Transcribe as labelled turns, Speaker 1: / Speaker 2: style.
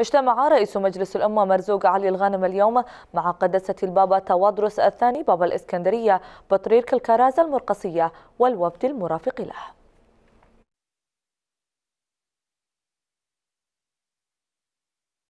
Speaker 1: اجتمع رئيس مجلس الأمة مرزوق علي الغانم اليوم مع قداسة البابا تواضروس الثاني بابا الإسكندرية بطريرك الكرازة المرقصية والوفد المرافق له